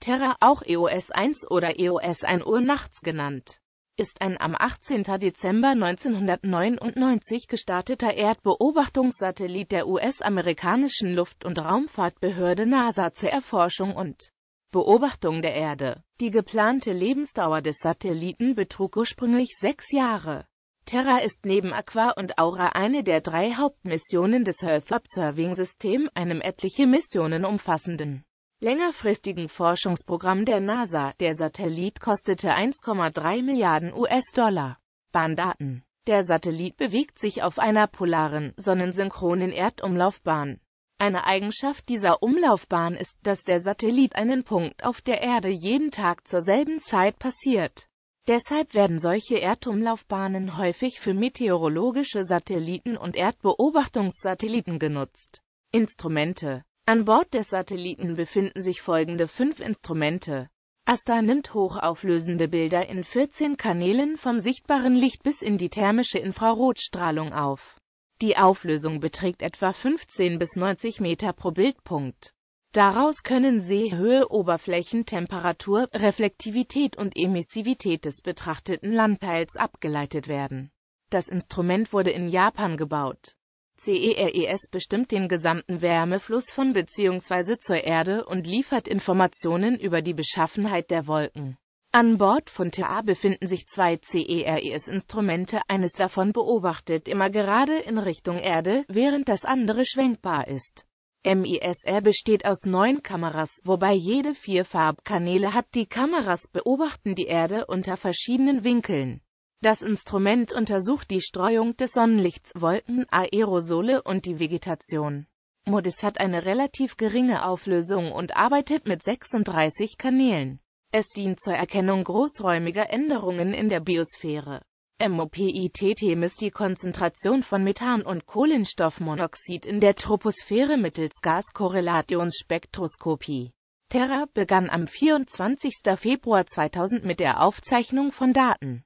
Terra, auch EOS 1 oder EOS 1 Uhr nachts genannt, ist ein am 18. Dezember 1999 gestarteter Erdbeobachtungssatellit der US-amerikanischen Luft- und Raumfahrtbehörde NASA zur Erforschung und Beobachtung der Erde. Die geplante Lebensdauer des Satelliten betrug ursprünglich sechs Jahre. Terra ist neben Aqua und Aura eine der drei Hauptmissionen des Earth Observing System, einem etliche Missionen umfassenden längerfristigen Forschungsprogramm der NASA. Der Satellit kostete 1,3 Milliarden US-Dollar. Bahndaten Der Satellit bewegt sich auf einer polaren, sonnensynchronen Erdumlaufbahn. Eine Eigenschaft dieser Umlaufbahn ist, dass der Satellit einen Punkt auf der Erde jeden Tag zur selben Zeit passiert. Deshalb werden solche Erdumlaufbahnen häufig für meteorologische Satelliten und Erdbeobachtungssatelliten genutzt. Instrumente an Bord des Satelliten befinden sich folgende fünf Instrumente. Asta nimmt hochauflösende Bilder in 14 Kanälen vom sichtbaren Licht bis in die thermische Infrarotstrahlung auf. Die Auflösung beträgt etwa 15 bis 90 Meter pro Bildpunkt. Daraus können Seehöhe, Oberflächentemperatur, Reflektivität und Emissivität des betrachteten Landteils abgeleitet werden. Das Instrument wurde in Japan gebaut. CERES bestimmt den gesamten Wärmefluss von bzw. zur Erde und liefert Informationen über die Beschaffenheit der Wolken. An Bord von TA befinden sich zwei CERES-Instrumente, eines davon beobachtet immer gerade in Richtung Erde, während das andere schwenkbar ist. MISR besteht aus neun Kameras, wobei jede vier Farbkanäle hat. Die Kameras beobachten die Erde unter verschiedenen Winkeln. Das Instrument untersucht die Streuung des Sonnenlichts, Wolken, Aerosole und die Vegetation. Modis hat eine relativ geringe Auflösung und arbeitet mit 36 Kanälen. Es dient zur Erkennung großräumiger Änderungen in der Biosphäre. MOPITT misst die Konzentration von Methan und Kohlenstoffmonoxid in der Troposphäre mittels Gaskorrelationsspektroskopie. Terra begann am 24. Februar 2000 mit der Aufzeichnung von Daten.